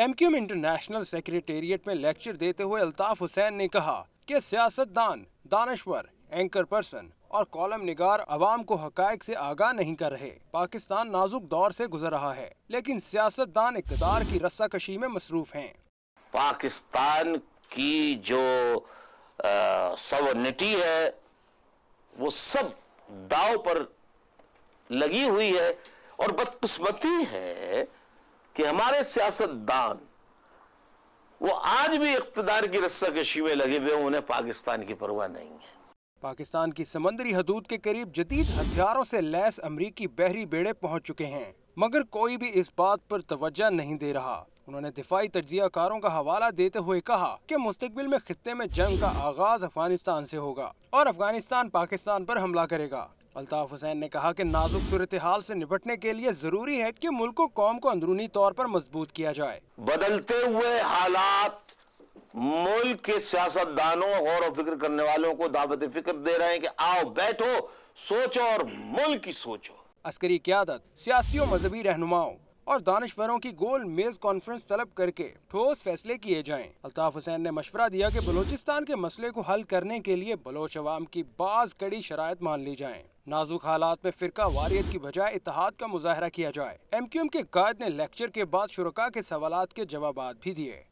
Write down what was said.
MQM international secretariat में lecture देते हुए अल्ताफ हुसैन ने कहा कि सियासतदान दानश्वर एंकर पर्सन और कॉलम निगार अवाम को हक से आगाह नहीं कर रहे पाकिस्तान नाजुक दौर से गुजर रहा है लेकिन सियासतदान इकतदार की रस्सा कशी में मसरूफ हैं पाकिस्तान की जो सवर्निटी है वो सब दाव पर लगी हुई है और बदकिस्मती है कि हमारे सियासतदान वो आज भी इकतदार की रस्सा के शिवे लगे हुए उन्हें पाकिस्तान की परवाह नहीं है पाकिस्तान की समंदरी हदूद के करीब जदीद हथियारों से लैस अमरीकी बहरी बेड़े पहुंच चुके हैं मगर कोई भी इस बात पर तवज्जा नहीं दे रहा उन्होंने दिफाई कारों का हवाला देते हुए कहा कि मुस्तबिल में खत्े में जंग का आगाज अफगानिस्तान से होगा और अफगानिस्तान पाकिस्तान पर हमला करेगा अल्ताफ़ हुसैन ने कहा कि नाजुक सूरत हाल से निपटने के लिए ज़रूरी है कि मुल्क कौम को अंदरूनी तौर पर मजबूत किया जाए बदलते हुए हालात मुल्क के सियासतदानों गौर फिक्र करने वालों को दावत फिक्र दे रहे हैं कि आओ बैठो सोचो और मुल्क की सोचो अस्करी क्यादत सियासी और मजहबी रहनुमाओं और दानश्वरों की गोल मेज कॉन्फ्रेंस तलब करके ठोस फैसले किए जाएं। अल्ताफ हुसैन ने मशवरा दिया कि बलूचिस्तान के मसले को हल करने के लिए बलोच अवाम की बाज कड़ी शराय मान ली जाएं। नाजुक हालात में फिरका वारियत की बजाय इतिहाद का मुजाहरा किया जाए एम क्यू एम के कायद ने लेक्चर के बाद शुरा के सवाल के जवाब भी दिए